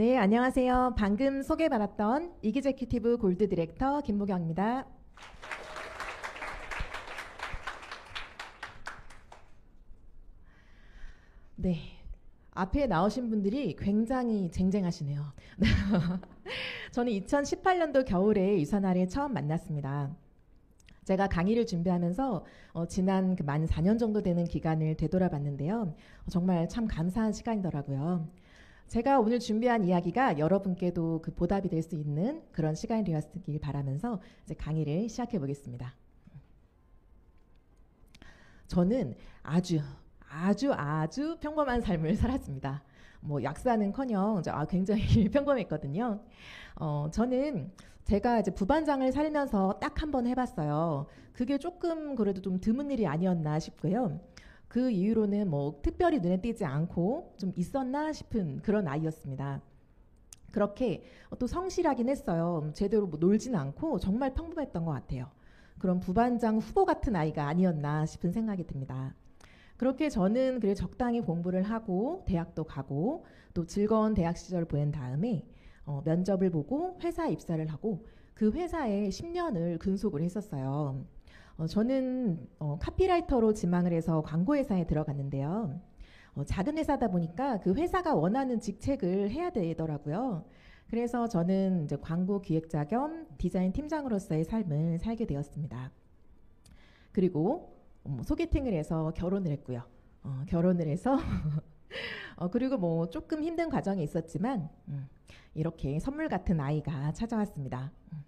네, 안녕하세요. 방금 소개받았던 이기제큐티브 골드 디렉터 김보경입니다. 네. 앞에 나오신 분들이 굉장히 쟁쟁하시네요. 저는 2018년도 겨울에 유산아를 처음 만났습니다. 제가 강의를 준비하면서 어, 지난 그만 4년 정도 되는 기간을 되돌아봤는데요. 정말 참 감사한 시간이더라고요. 제가 오늘 준비한 이야기가 여러분께도 그 보답이 될 수 있는 그런 시간이 되었길 바라면서 이제 강의를 시작해 보겠습니다. 저는 아주 아주 아주 평범한 삶을 살았습니다. 뭐 약사는커녕 아, 굉장히 평범했거든요. 어, 저는 제가 이제 부반장을 살면서 딱 한 번 해봤어요. 그게 조금 그래도 좀 드문 일이 아니었나 싶고요. 그 이후로는 뭐 특별히 눈에 띄지 않고 좀 있었나 싶은 그런 아이였습니다. 그렇게 또 성실하긴 했어요. 제대로 뭐 놀진 않고 정말 평범했던 것 같아요. 그런 부반장 후보 같은 아이가 아니었나 싶은 생각이 듭니다. 그렇게 저는 그래 적당히 공부를 하고 대학도 가고 또 즐거운 대학 시절 보낸 다음에 어, 면접을 보고 회사 입사를 하고 그 회사에 10년을 근속을 했었어요. 어, 저는 어, 카피라이터로 지망을 해서 광고회사에 들어갔는데요. 어, 작은 회사다 보니까 그 회사가 원하는 직책을 해야 되더라고요. 그래서 저는 이제 광고 기획자 겸 디자인 팀장으로서의 삶을 살게 되었습니다. 그리고 어, 뭐 소개팅을 해서 결혼을 했고요. 어, 결혼을 해서 어, 그리고 뭐 조금 힘든 과정이 있었지만 음, 이렇게 선물 같은 아이가 찾아왔습니다. 음.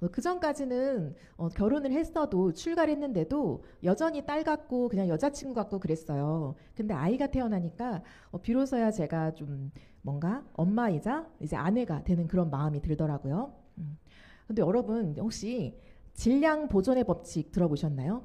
어, 그 전까지는 어, 결혼을 했어도 출가를 했는데도 여전히 딸 같고 그냥 여자친구 같고 그랬어요. 근데 아이가 태어나니까 어, 비로소야 제가 좀 뭔가 엄마이자 이제 아내가 되는 그런 마음이 들더라고요. 음. 근데 여러분 혹시 질량 보존의 법칙 들어보셨나요?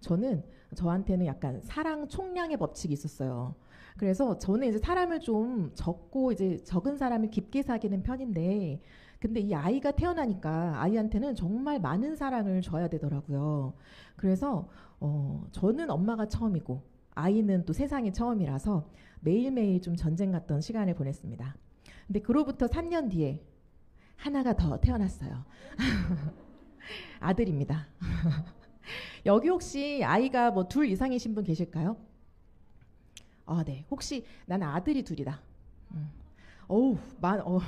저는 저한테는 약간 사랑 총량의 법칙이 있었어요. 그래서 저는 이제 사람을 좀 적고 이제 적은 사람을 깊게 사귀는 편인데 근데 이 아이가 태어나니까 아이한테는 정말 많은 사랑을 줘야 되더라고요. 그래서 어, 저는 엄마가 처음이고 아이는 또 세상이 처음이라서 매일매일 좀 전쟁 같던 시간을 보냈습니다. 근데 그로부터 3년 뒤에 하나가 더 태어났어요. 아들입니다. 여기 혹시 아이가 뭐 둘 이상이신 분 계실까요? 아, 네. 혹시 난 아들이 둘이다. 음. 어우, 만, 어,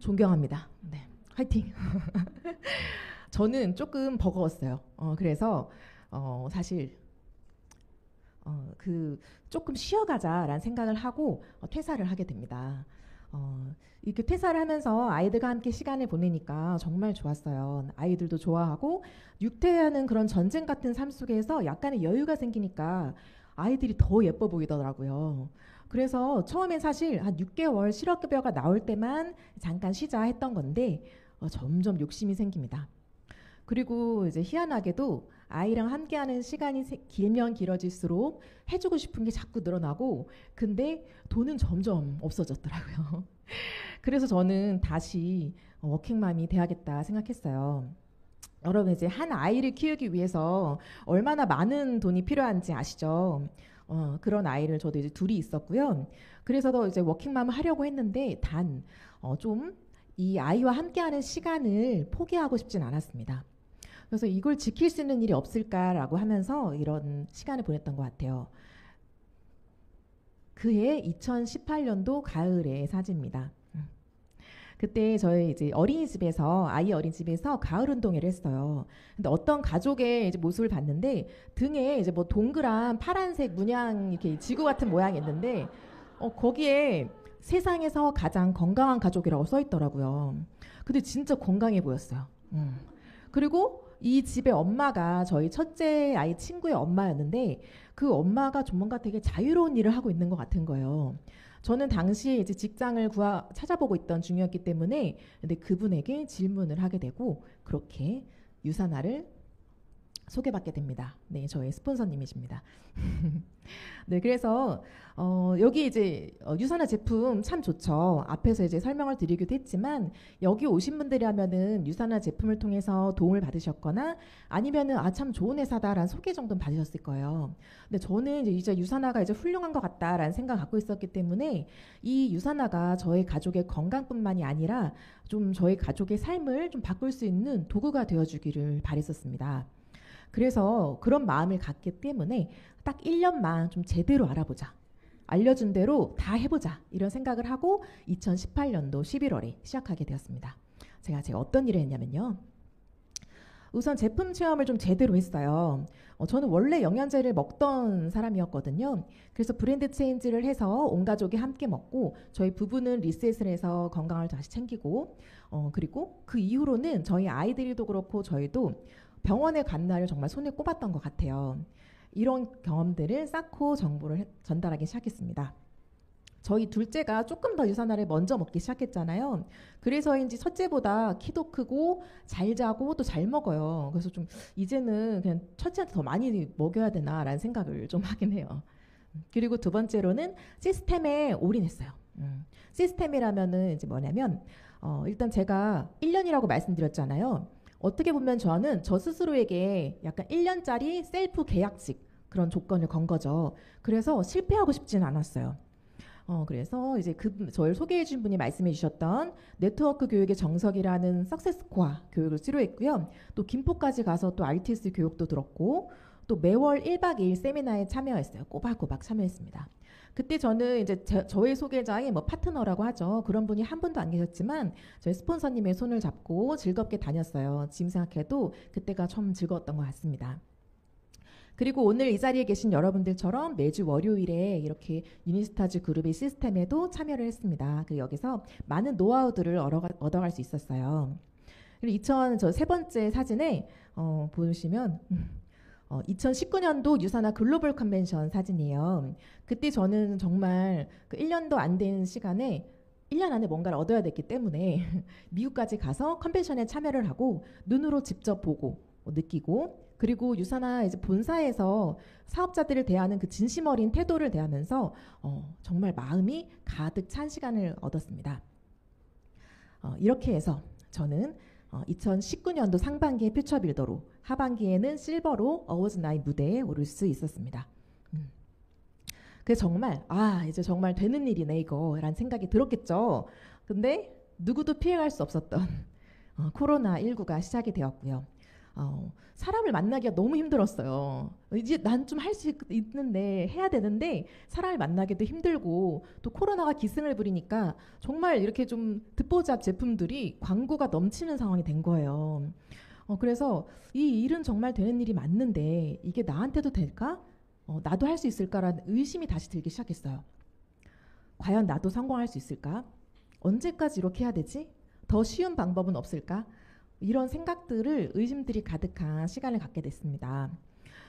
존경합니다. 네, 화이팅. 저는 조금 버거웠어요. 어, 그래서 어, 사실 어, 그 조금 쉬어가자라는 생각을 하고 어, 퇴사를 하게 됩니다. 어, 이렇게 퇴사를 하면서 아이들과 함께 시간을 보내니까 정말 좋았어요. 아이들도 좋아하고 육퇴하는 그런 전쟁 같은 삶 속에서 약간의 여유가 생기니까 아이들이 더 예뻐 보이더라고요. 그래서 처음에 사실 한 6개월 실업급여가 나올 때만 잠깐 쉬자 했던 건데 어, 점점 욕심이 생깁니다. 그리고 이제 희한하게도 아이랑 함께하는 시간이 길면 길어질수록 해주고 싶은 게 자꾸 늘어나고 근데 돈은 점점 없어졌더라고요. 그래서 저는 다시 워킹맘이 돼야겠다 생각했어요. 여러분 이제 한 아이를 키우기 위해서 얼마나 많은 돈이 필요한지 아시죠? 어, 그런 아이를 저도 이제 둘이 있었고요. 그래서 더 이제 워킹맘 하려고 했는데 단 어, 좀 이 아이와 함께하는 시간을 포기하고 싶진 않았습니다. 그래서 이걸 지킬 수 있는 일이 없을까라고 하면서 이런 시간을 보냈던 것 같아요. 그해 2018년도 가을의 사진입니다. 그때 저희 이제 어린이집에서 아이 어린이집에서 가을 운동회를 했어요. 근데 어떤 가족의 이제 모습을 봤는데 등에 이제 뭐 동그란 파란색 문양 이렇게 지구 같은 모양이 있는데 어 거기에 세상에서 가장 건강한 가족이라고 써 있더라고요. 근데 진짜 건강해 보였어요. 음. 그리고 이 집의 엄마가 저희 첫째 아이 친구의 엄마였는데 그 엄마가 조만가 되게 자유로운 일을 하고 있는 것 같은 거예요. 저는 당시에 이제 직장을 구하, 찾아보고 있던 중이었기 때문에 근데 그분에게 질문을 하게 되고 그렇게 유산화를 소개받게 됩니다. 네, 저의 스폰서님이십니다. 네, 그래서 어, 여기 이제 어, 유산화 제품 참 좋죠. 앞에서 이제 설명을 드리기도 했지만 여기 오신 분들이 하면은 유산화 제품을 통해서 도움을 받으셨거나 아니면은 아 참 좋은 회사다라는 소개 정도는 받으셨을 거예요. 근데 저는 이제, 이제 유산화가 이제 훌륭한 것 같다라는 생각 갖고 있었기 때문에 이 유산화가 저의 가족의 건강뿐만이 아니라 좀 저희 가족의 삶을 좀 바꿀 수 있는 도구가 되어주기를 바랬었습니다. 그래서 그런 마음을 갖기 때문에 딱 1년만 좀 제대로 알아보자. 알려준 대로 다 해보자. 이런 생각을 하고 2018년도 11월에 시작하게 되었습니다. 제가 제가 어떤 일을 했냐면요. 우선 제품 체험을 좀 제대로 했어요. 어, 저는 원래 영양제를 먹던 사람이었거든요. 그래서 브랜드 체인지를 해서 온 가족이 함께 먹고 저희 부부는 리셋을 해서 건강을 다시 챙기고 어, 그리고 그 이후로는 저희 아이들도 그렇고 저희도 병원에 간 날을 정말 손에 꼽았던 것 같아요. 이런 경험들을 쌓고 정보를 전달하기 시작했습니다. 저희 둘째가 조금 더 유산화를 먼저 먹기 시작했잖아요. 그래서인지 첫째보다 키도 크고 잘 자고 또 잘 먹어요. 그래서 좀 이제는 그냥 첫째한테 더 많이 먹여야 되나라는 생각을 좀 하긴 해요. 그리고 두 번째로는 시스템에 올인했어요. 음, 시스템이라면은 이제 뭐냐면 어 일단 제가 1년이라고 말씀드렸잖아요. 어떻게 보면 저는 저 스스로에게 약간 1년짜리 셀프 계약직 그런 조건을 건 거죠. 그래서 실패하고 싶지 않았어요. 어, 그래서 이제 그 저를 소개해 준 분이 말씀해 주셨던 네트워크 교육의 정석이라는 석세스코아 교육을 수료했고요. 또 김포까지 가서 또 RTS 교육도 들었고 또 매월 1박 2일 세미나에 참여했어요. 꼬박꼬박 참여했습니다. 그때 저는 이제 제, 저의 소개자의 뭐 파트너라고 하죠. 그런 분이 한 분도 안 계셨지만 저희 스폰서님의 손을 잡고 즐겁게 다녔어요. 지금 생각해도 그때가 처음 즐거웠던 것 같습니다. 그리고 오늘 이 자리에 계신 여러분들처럼 매주 월요일에 이렇게 유니스타즈 그룹의 시스템에도 참여를 했습니다. 그리고 여기서 많은 노하우들을 얻어갈 수 있었어요. 그리고 2000저 세 번째 사진에 어, 보시면 음. 2019년도 어, 유산화 글로벌 컨벤션 사진이에요. 그때 저는 정말 그 1년도 안 된 시간에 1년 안에 뭔가를 얻어야 됐기 때문에 미국까지 가서 컨벤션에 참여를 하고 눈으로 직접 보고 느끼고 그리고 유산화 이제 본사에서 사업자들을 대하는 그 진심 어린 태도를 대하면서 어, 정말 마음이 가득 찬 시간을 얻었습니다. 어, 이렇게 해서 저는 어, 2019년도 상반기에 퓨처빌더로 하반기에는 실버로 어워즈나이 무대에 오를 수 있었습니다. 음. 그 정말 아 이제 정말 되는 일이네 이거란 생각이 들었겠죠. 근데 누구도 피해갈 수 없었던 어, 코로나 19가 시작이 되었고요. 어, 사람을 만나기가 너무 힘들었어요. 이제 난 좀 할 수 있는데 해야 되는데 사람을 만나기도 힘들고 또 코로나가 기승을 부리니까 정말 이렇게 좀 듣보잡 제품들이 광고가 넘치는 상황이 된 거예요. 어, 그래서 이 일은 정말 되는 일이 맞는데 이게 나한테도 될까? 어, 나도 할 수 있을까라는 의심이 다시 들기 시작했어요. 과연 나도 성공할 수 있을까? 언제까지 이렇게 해야 되지? 더 쉬운 방법은 없을까? 이런 생각들을 의심들이 가득한 시간을 갖게 됐습니다.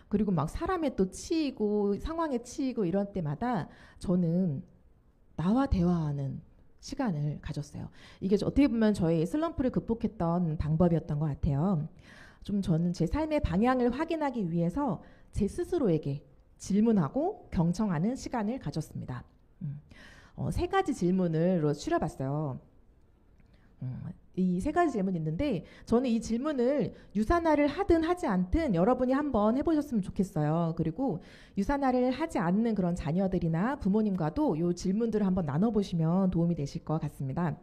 그리고 막 사람에 또 치이고 상황에 치이고 이런 때마다 저는 나와 대화하는 시간을 가졌어요. 이게 어떻게 보면 저의 슬럼프를 극복했던 방법이었던 것 같아요. 좀 저는 제 삶의 방향을 확인하기 위해서 제 스스로에게 질문하고 경청하는 시간을 가졌습니다. 음. 어, 세 가지 질문을 추려봤어요. 음, 이세 가지 질문이 있는데 저는 이 질문을 유산화를 하든 하지 않든 여러분이 한번 해보셨으면 좋겠어요. 그리고 유산화를 하지 않는 그런 자녀들이나 부모님과도 이 질문들을 한번 나눠보시면 도움이 되실 것 같습니다.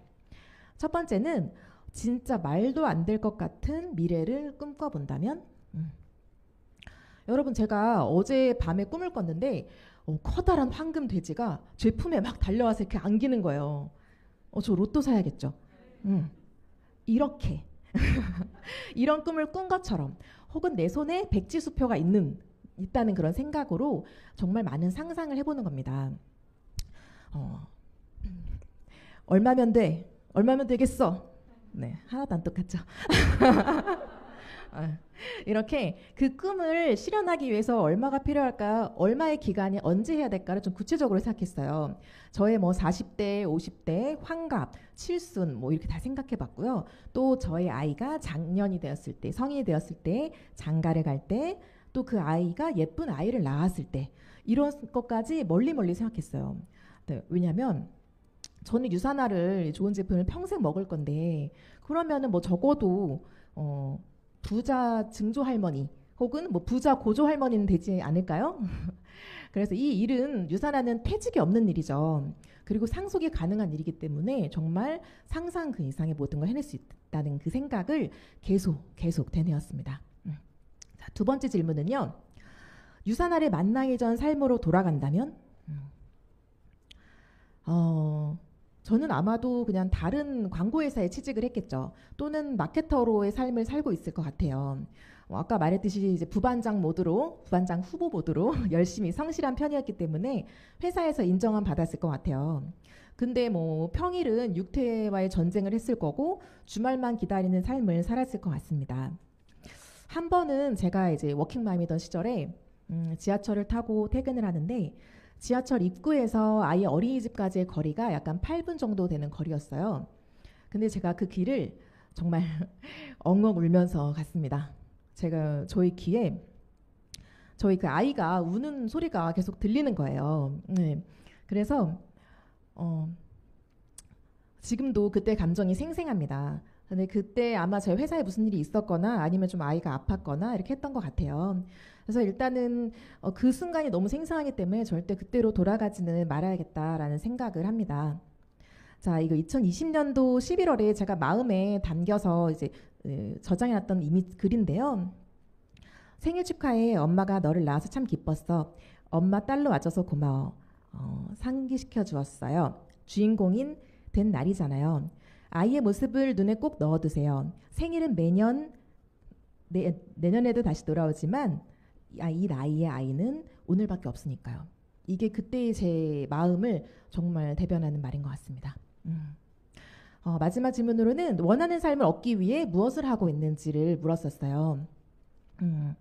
첫 번째는 진짜 말도 안 될 것 같은 미래를 꿈꿔본다면? 음. 여러분 제가 어제 밤에 꿈을 꿨는데 어, 커다란 황금 돼지가 제 품에 막 달려와서 이렇게 안기는 거예요. 어, 저 로또 사야겠죠. 음. 이렇게 이런 꿈을 꾼 것처럼 혹은 내 손에 백지 수표가 있는 있다는 그런 생각으로 정말 많은 상상을 해보는 겁니다. 어, 얼마면 돼? 얼마면 되겠어? 네, 하나도 안 똑같죠. 아, 이렇게 그 꿈을 실현하기 위해서 얼마가 필요할까, 얼마의 기간이 언제 해야 될까를 좀 구체적으로 생각했어요. 저의 뭐 40대, 50대, 환갑, 칠순 뭐 이렇게 다 생각해 봤고요. 또 저의 아이가 작년이 되었을 때, 성인이 되었을 때, 장가를 갈 때, 또 그 아이가 예쁜 아이를 낳았을 때, 이런 것까지 멀리 멀리 생각했어요. 네, 왜냐면 저는 유산화를 좋은 제품을 평생 먹을 건데 그러면은 뭐 적어도 어 부자 증조 할머니 혹은 뭐 부자 고조 할머니는 되지 않을까요? 그래서 이 일은 유산하는 퇴직이 없는 일이죠. 그리고 상속이 가능한 일이기 때문에 정말 상상 그 이상의 모든 걸 해낼 수 있다는 그 생각을 계속 계속 되뇌었습니다. 음. 자, 두 번째 질문은요. 유산아를 만나기 전 삶으로 돌아간다면? 음. 어, 저는 아마도 그냥 다른 광고회사에 취직을 했겠죠. 또는 마케터로의 삶을 살고 있을 것 같아요. 어, 아까 말했듯이 이제 부반장 모드로, 부반장 후보 모드로 열심히 성실한 편이었기 때문에 회사에서 인정은 받았을 것 같아요. 근데 뭐 평일은 육퇴와의 전쟁을 했을 거고 주말만 기다리는 삶을 살았을 것 같습니다. 한 번은 제가 이제 워킹맘이던 시절에 음, 지하철을 타고 퇴근을 하는데 지하철 입구에서 아이 어린이집까지의 거리가 약간 8분 정도 되는 거리였어요. 근데 제가 그 길을 정말 엉엉 울면서 갔습니다. 제가 저희 귀에 저희 그 아이가 우는 소리가 계속 들리는 거예요. 네. 그래서 어, 지금도 그때 감정이 생생합니다. 근데 그때 아마 제 회사에 무슨 일이 있었거나 아니면 좀 아이가 아팠거나 이렇게 했던 것 같아요. 그래서 일단은 어, 그 순간이 너무 생생하기 때문에 절대 그때로 돌아가지는 말아야겠다라는 생각을 합니다. 자, 이거 2020년도 11월에 제가 마음에 담겨서 이제 저장해놨던 이미 글인데요. 생일 축하해. 엄마가 너를 낳아서 참 기뻤어. 엄마 딸로 와줘서 고마워. 어, 상기시켜 주었어요. 주인공인 된 날이잖아요. 아이의 모습을 눈에 꼭 넣어두세요. 생일은 매년 내, 내년에도 다시 돌아오지만 이 나이의 아이는 오늘밖에 없으니까요. 이게 그때의 제 마음을 정말 대변하는 말인 것 같습니다. 음. 어, 마지막 질문으로는 원하는 삶을 얻기 위해 무엇을 하고 있는지를 물었었어요. 음.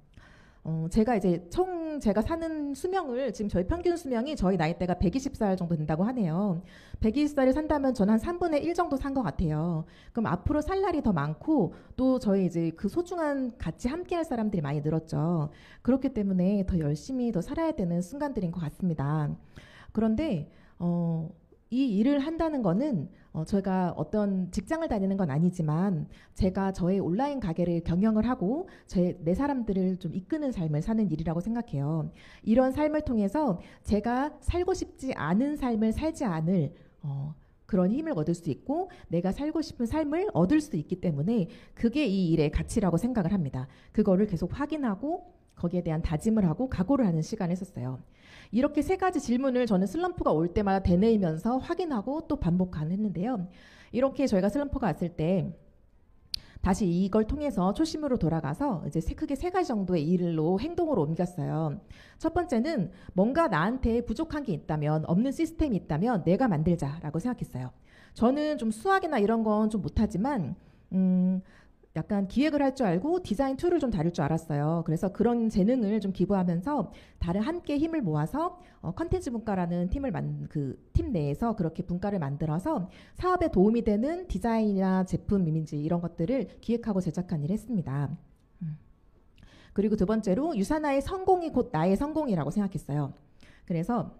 어, 제가 이제 총 제가 사는 수명을 지금 저희 평균 수명이 저희 나이대가 120살 정도 된다고 하네요. 120살을 산다면 저는 한 3분의 1 정도 산 것 같아요. 그럼 앞으로 살 날이 더 많고 또 저희 이제 그 소중한 같이 함께 할 사람들이 많이 늘었죠. 그렇기 때문에 더 열심히 더 살아야 되는 순간들인 것 같습니다. 그런데, 어, 이 일을 한다는 거는 어, 저희가 어떤 직장을 다니는 건 아니지만 제가 저의 온라인 가게를 경영을 하고 제 내 사람들을 좀 이끄는 삶을 사는 일이라고 생각해요. 이런 삶을 통해서 제가 살고 싶지 않은 삶을 살지 않을 어, 그런 힘을 얻을 수 있고 내가 살고 싶은 삶을 얻을 수 있기 때문에 그게 이 일의 가치라고 생각을 합니다. 그거를 계속 확인하고 거기에 대한 다짐을 하고 각오를 하는 시간을 썼어요. 이렇게 세 가지 질문을 저는 슬럼프가 올 때마다 되뇌이면서 확인하고 또 반복하는 했는데요. 이렇게 저희가 슬럼프가 왔을 때 다시 이걸 통해서 초심으로 돌아가서 이제 크게 세 가지 정도의 일로 행동으로 옮겼어요. 첫 번째는 뭔가 나한테 부족한 게 있다면 없는 시스템이 있다면 내가 만들자라고 생각했어요. 저는 좀 수학이나 이런 건 좀 못하지만 음, 약간 기획을 할 줄 알고 디자인 툴을 좀 다룰 줄 알았어요. 그래서 그런 재능을 좀 기부하면서 다른 함께 힘을 모아서 어, 컨텐츠 분과라는 팀을 만그팀 내에서 그렇게 분과를 만들어서 사업에 도움이 되는 디자인이나 제품 이미지 이런 것들을 기획하고 제작한 일을 했습니다. 음. 그리고 두 번째로 유산나의 성공이 곧 나의 성공이라고 생각했어요. 그래서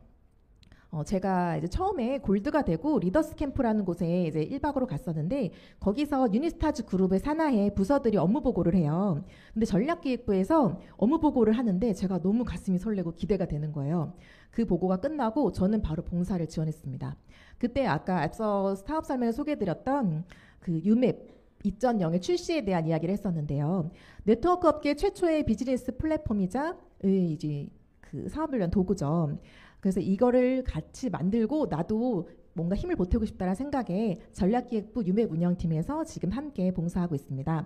어, 제가 이제 처음에 골드가 되고 리더스 캠프라는 곳에 이제 1박으로 갔었는데 거기서 유니스타즈 그룹의 산하에 부서들이 업무 보고를 해요. 근데 전략기획부에서 업무 보고를 하는데 제가 너무 가슴이 설레고 기대가 되는 거예요. 그 보고가 끝나고 저는 바로 봉사를 지원했습니다. 그때 아까 앞서 스타업 설명에 소개해드렸던 그 유맵 2.0의 출시에 대한 이야기를 했었는데요. 네트워크 업계 최초의 비즈니스 플랫폼이자 이제 그 사업을 위한 도구점. 그래서 이거를 같이 만들고 나도 뭔가 힘을 보태고 싶다는 생각에 전략기획부 유맥 운영팀에서 지금 함께 봉사하고 있습니다.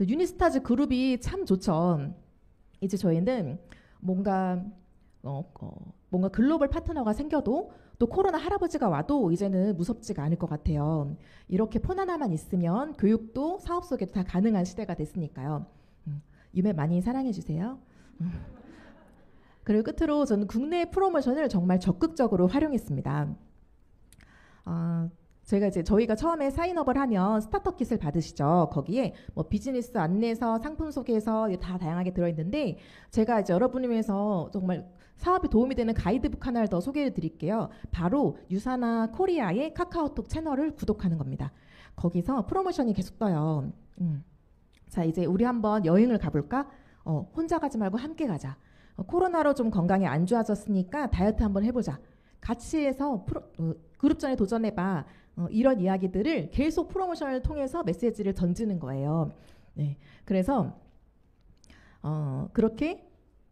유니스타즈 그룹이 참 좋죠. 이제 저희는 뭔가 어, 어, 뭔가 글로벌 파트너가 생겨도 또 코로나 할아버지가 와도 이제는 무섭지가 않을 것 같아요. 이렇게 폰 하나만 있으면 교육도 사업 속에도 다 가능한 시대가 됐으니까요. 음, 유맥 많이 사랑해 주세요. 음. 그리고 끝으로 저는 국내 프로모션을 정말 적극적으로 활용했습니다. 어, 아, 저가 이제 저희가 처음에 사인업을 하면 스타터 킷을 받으시죠. 거기에 뭐 비즈니스 안내서, 상품 소개서 다 다양하게 들어있는데 제가 이제 여러분을 위서 정말 사업에 도움이 되는 가이드북 하나를 더 소개해 드릴게요. 바로 유사나 코리아의 카카오톡 채널을 구독하는 겁니다. 거기서 프로모션이 계속 떠요. 음. 자, 이제 우리 한번 여행을 가볼까? 어, 혼자 가지 말고 함께 가자. 어, 코로나로 좀 건강이 안 좋아졌으니까 다이어트 한번 해보자. 같이 해서 프로, 어, 그룹전에 도전해봐. 어, 이런 이야기들을 계속 프로모션을 통해서 메시지를 던지는 거예요. 네. 그래서 어, 그렇게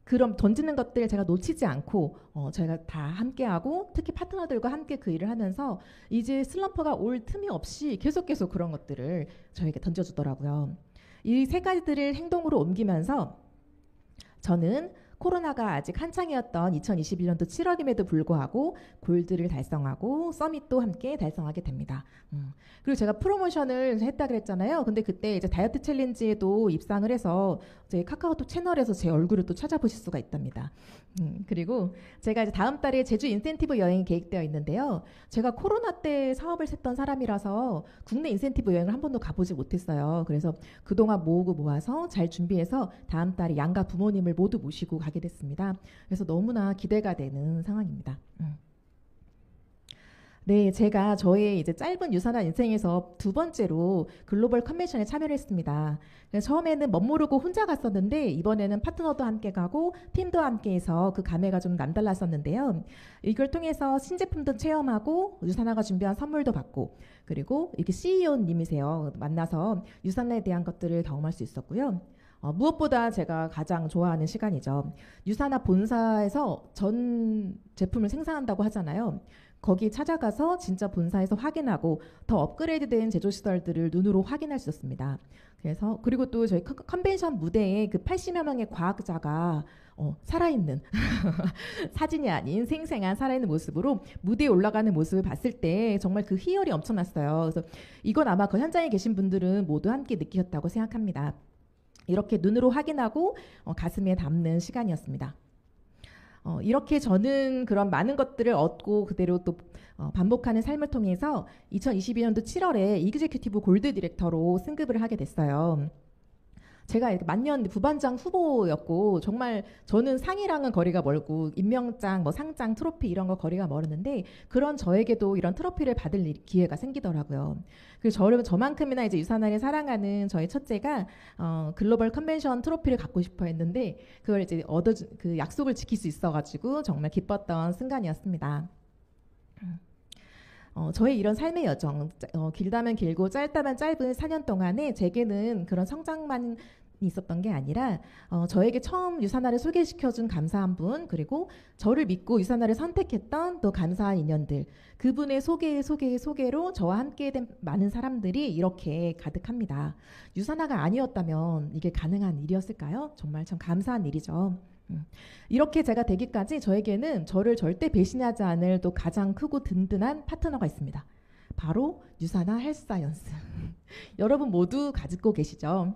그럼 던지는 것들 제가 놓치지 않고 어, 저희가 다 함께하고 특히 파트너들과 함께 그 일을 하면서 이제 슬럼프가 올 틈이 없이 계속 계속 그런 것들을 저에게 던져주더라고요. 이 세 가지들을 행동으로 옮기면서 저는 코로나가 아직 한창이었던 2021년도 7월임에도 불구하고 골드를 달성하고 서밋도 함께 달성하게 됩니다. 음. 그리고 제가 프로모션을 했다 그랬잖아요. 근데 그때 이제 다이어트 챌린지에도 입상을 해서 제 카카오톡 채널에서 제 얼굴을 또 찾아보실 수가 있답니다. 음. 그리고 제가 이제 다음 달에 제주 인센티브 여행이 계획되어 있는데요. 제가 코로나 때 사업을 했던 사람이라서 국내 인센티브 여행을 한 번도 가보지 못했어요. 그래서 그동안 모으고 모아서 잘 준비해서 다음 달에 양가 부모님을 모두 모시고 가 가게 됐습니다. 그래서 너무나 기대가 되는 상황입니다. 음. 네, 제가 저의 이제 짧은 유산한 인생에서 두 번째로 글로벌 컨벤션에 참여를 했습니다. 처음에는 멋모르고 혼자 갔었는데 이번에는 파트너도 함께 가고 팀도 함께 해서 그 감회가 좀 남달랐었는데요. 이걸 통해서 신제품도 체험하고 유산화가 준비한 선물도 받고 그리고 이렇게 CEO님이세요. 만나서 유산화에 대한 것들을 경험할 수 있었고요. 어, 무엇보다 제가 가장 좋아하는 시간이죠. 유사나 본사에서 전 제품을 생산한다고 하잖아요. 거기 찾아가서 진짜 본사에서 확인하고 더 업그레이드된 제조 시설들을 눈으로 확인할 수 있었습니다. 그래서 그리고 또 저희 컨벤션 무대에 그 80여 명의 과학자가 어, 살아있는 사진이 아닌 생생한 살아있는 모습으로 무대에 올라가는 모습을 봤을 때 정말 그 희열이 엄청났어요. 그래서 이건 아마 그 현장에 계신 분들은 모두 함께 느끼셨다고 생각합니다. 이렇게 눈으로 확인하고 어, 가슴에 담는 시간이었습니다. 어, 이렇게 저는 그런 많은 것들을 얻고 그대로 또 어, 반복하는 삶을 통해서 2022년도 7월에 이그제큐티브 골드 디렉터로 승급을 하게 됐어요. 제가 만년 부반장 후보였고 정말 저는 상이랑은 거리가 멀고 임명장, 뭐 상장, 트로피 이런 거 거리가 멀었는데 그런 저에게도 이런 트로피를 받을 기회가 생기더라고요. 그리고 저를 저만큼이나 이제 유산아를 사랑하는 저희 첫째가 어, 글로벌 컨벤션 트로피를 갖고 싶어 했는데 그걸 이제 얻어 그 약속을 지킬 수 있어가지고 정말 기뻤던 순간이었습니다. 어, 저의 이런 삶의 여정, 어, 길다면 길고 짧다면 짧은 4년 동안에 제게는 그런 성장만 있었던 게 아니라 어, 저에게 처음 유산화를 소개시켜준 감사한 분 그리고 저를 믿고 유산화를 선택했던 또 감사한 인연들 그분의 소개 소개 소개로 저와 함께된 많은 사람들이 이렇게 가득합니다. 유산화가 아니었다면 이게 가능한 일이었을까요? 정말 참 감사한 일이죠. 음. 이렇게 제가 되기까지 저에게는 저를 절대 배신하지 않을 또 가장 크고 든든한 파트너가 있습니다. 바로 유산화 헬스사이언스. 여러분 모두 가지고 계시죠?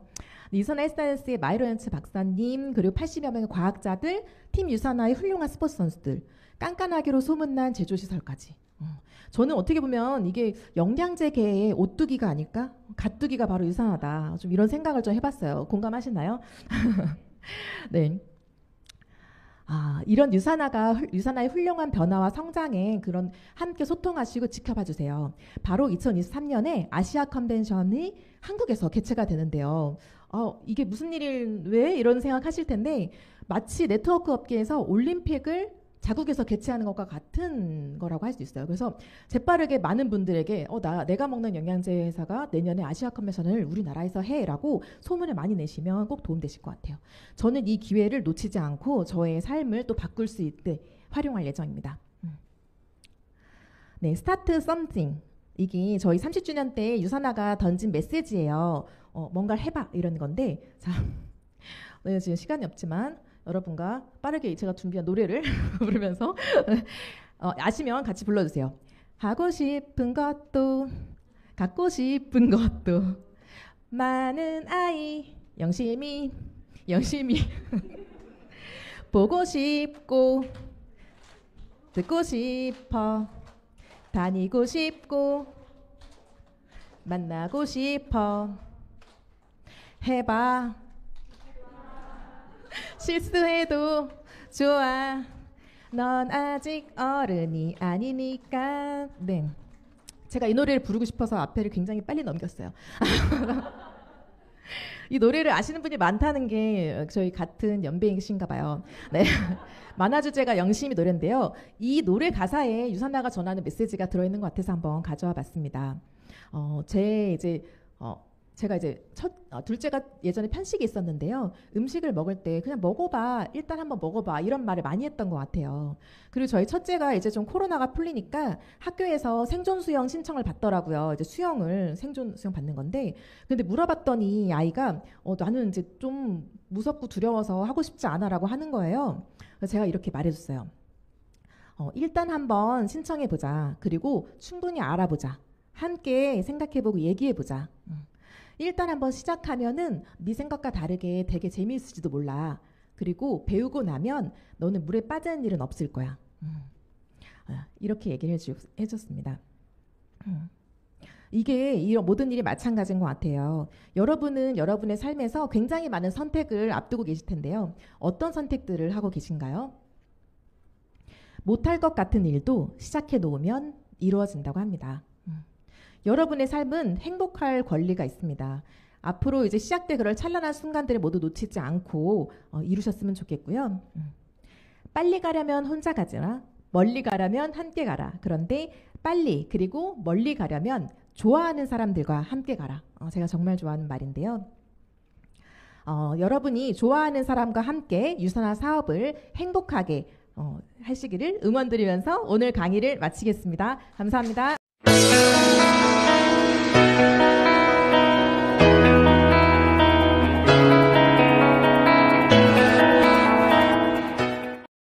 유산화 헬스사이언스의 마이로연츠 박사님, 그리고 80여 명의 과학자들, 팀 유산화의 훌륭한 스포츠 선수들, 깐깐하기로 소문난 제조시설까지. 어. 저는 어떻게 보면 이게 영양제계의 오뚜기가 아닐까? 가뚜기가 바로 유산화다. 좀 이런 생각을 좀 해봤어요. 공감하시나요? 네. 아, 이런 유산화가 유산화의 훌륭한 변화와 성장에 그런 함께 소통하시고 지켜봐 주세요. 바로 2023년에 아시아 컨벤션이 한국에서 개최가 되는데요. 어, 이게 무슨 일일 왜 이런 생각하실 텐데 마치 네트워크 업계에서 올림픽을 자국에서 개최하는 것과 같은 거라고 할 수 있어요. 그래서 재빠르게 많은 분들에게 어, 나, 내가 먹는 영양제 회사가 내년에 아시아 컨벤션을 우리나라에서 해라고 소문을 많이 내시면 꼭 도움되실 것 같아요. 저는 이 기회를 놓치지 않고 저의 삶을 또 바꿀 수 있게 활용할 예정입니다. 음. 네, 스타트 썸띵 이게 저희 30주년 때 유산화가 던진 메시지예요. 어, 뭔가를 해봐 이런 건데 자, 네, 지금 시간이 없지만 여러분과 빠르게 제가 준비한 노래를 부르면서 어, 아시면 같이 불러주세요. 하고 싶은 것도 갖고 싶은 것도 많은 아이 영심이 영심이 보고 싶고 듣고 싶어 다니고 싶고 만나고 싶어 해봐 실수해도 좋아. 넌 아직 어른이 아니니까. 네. 제가 이 노래를 부르고 싶어서 앞에를 굉장히 빨리 넘겼어요. 이 노래를 아시는 분이 많다는 게 저희 같은 연배이신가 봐요. 네. 만화 주제가 영심이 노래인데요. 이 노래 가사에 유산나가 전하는 메시지가 들어있는 것 같아서 한번 가져와 봤습니다. 어, 제 이제, 어, 제가 이제 첫 아, 둘째가 예전에 편식이 있었는데요. 음식을 먹을 때 그냥 먹어봐, 일단 한번 먹어봐 이런 말을 많이 했던 것 같아요. 그리고 저희 첫째가 이제 좀 코로나가 풀리니까 학교에서 생존 수영 신청을 받더라고요. 이제 수영을 생존 수영 받는 건데, 근데 물어봤더니 아이가 어, 나는 이제 좀 무섭고 두려워서 하고 싶지 않아라고 하는 거예요. 그래서 제가 이렇게 말해줬어요. 어, 일단 한번 신청해 보자. 그리고 충분히 알아보자. 함께 생각해보고 얘기해보자. 음. 일단 한번 시작하면은 네 생각과 다르게 되게 재미있을지도 몰라. 그리고 배우고 나면 너는 물에 빠지는 일은 없을 거야. 음. 아, 이렇게 얘기를 해줬습니다 음. 이게 이런 모든 일이 마찬가지인 것 같아요. 여러분은 여러분의 삶에서 굉장히 많은 선택을 앞두고 계실 텐데요. 어떤 선택들을 하고 계신가요? 못할 것 같은 일도 시작해 놓으면 이루어진다고 합니다. 여러분의 삶은 행복할 권리가 있습니다. 앞으로 이제 시작 될 그럴 찬란한 순간들을 모두 놓치지 않고 어, 이루셨으면 좋겠고요. 음. 빨리 가려면 혼자 가지라. 멀리 가려면 함께 가라. 그런데 빨리 그리고 멀리 가려면 좋아하는 사람들과 함께 가라. 어, 제가 정말 좋아하는 말인데요. 어, 여러분이 좋아하는 사람과 함께 유산화 사업을 행복하게 어, 하시기를 응원드리면서 오늘 강의를 마치겠습니다. 감사합니다.